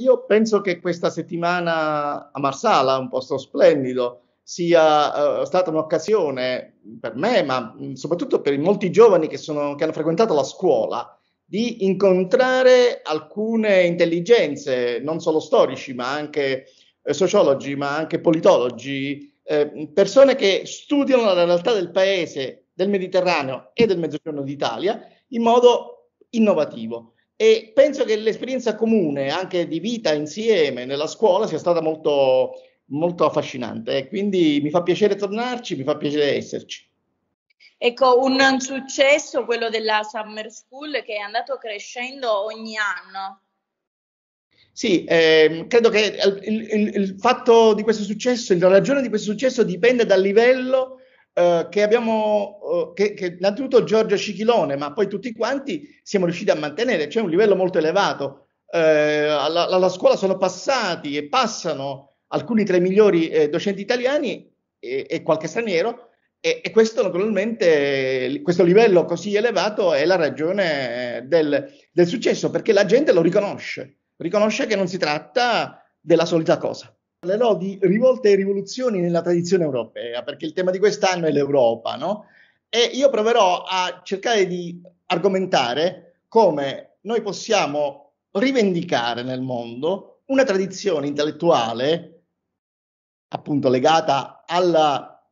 io penso che questa settimana a Marsala, un posto splendido, sia uh, stata un'occasione per me, ma mh, soprattutto per i molti giovani che, sono, che hanno frequentato la scuola, di incontrare alcune intelligenze, non solo storici, ma anche eh, sociologi, ma anche politologi, eh, persone che studiano la realtà del paese, del Mediterraneo e del Mezzogiorno d'Italia in modo innovativo. E penso che l'esperienza comune, anche di vita insieme nella scuola, sia stata molto, molto affascinante. quindi mi fa piacere tornarci, mi fa piacere esserci. Ecco, un successo quello della Summer School che è andato crescendo ogni anno. Sì, ehm, credo che il, il, il, fatto di questo successo, la ragione di questo successo dipende dal livello eh, che abbiamo, eh, che, che innanzitutto Giorgio Scichilone, ma poi tutti quanti siamo riusciti a mantenere, c'è cioè un livello molto elevato. Eh, alla, alla, scuola sono passati e passano alcuni tra i migliori eh, docenti italiani e, e qualche straniero, e, e, questo naturalmente, questo livello così elevato è la ragione del, del successo, perché la gente lo riconosce, riconosce che non si tratta della solita cosa parlerò di rivolte e rivoluzioni nella tradizione europea, perché il tema di quest'anno è l'Europa, no? E io proverò a cercare di argomentare come noi possiamo rivendicare nel mondo una tradizione intellettuale, appunto legata alla,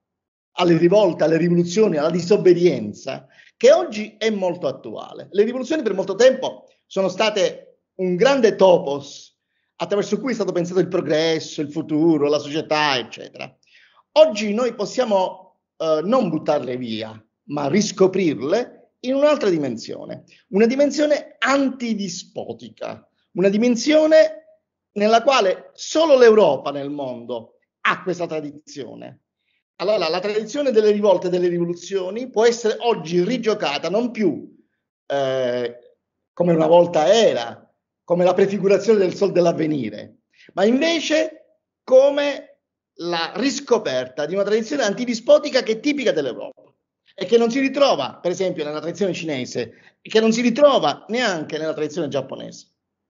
alle rivolte, alle rivoluzioni, alla disobbedienza, che oggi è molto attuale. Le rivoluzioni per molto tempo sono state un grande topos attraverso cui è stato pensato il progresso, il futuro, la società, eccetera. Oggi noi possiamo eh, non buttarle via, ma riscoprirle in un'altra dimensione, una dimensione antidispotica, una dimensione nella quale solo l'Europa nel mondo ha questa tradizione. Allora, la tradizione delle rivolte e delle rivoluzioni può essere oggi rigiocata non più eh, come una volta era, come la prefigurazione del sol dell'avvenire, ma invece come la riscoperta di una tradizione antidispotica che è tipica dell'Europa e che non si ritrova, per esempio, nella tradizione cinese e che non si ritrova neanche nella tradizione giapponese.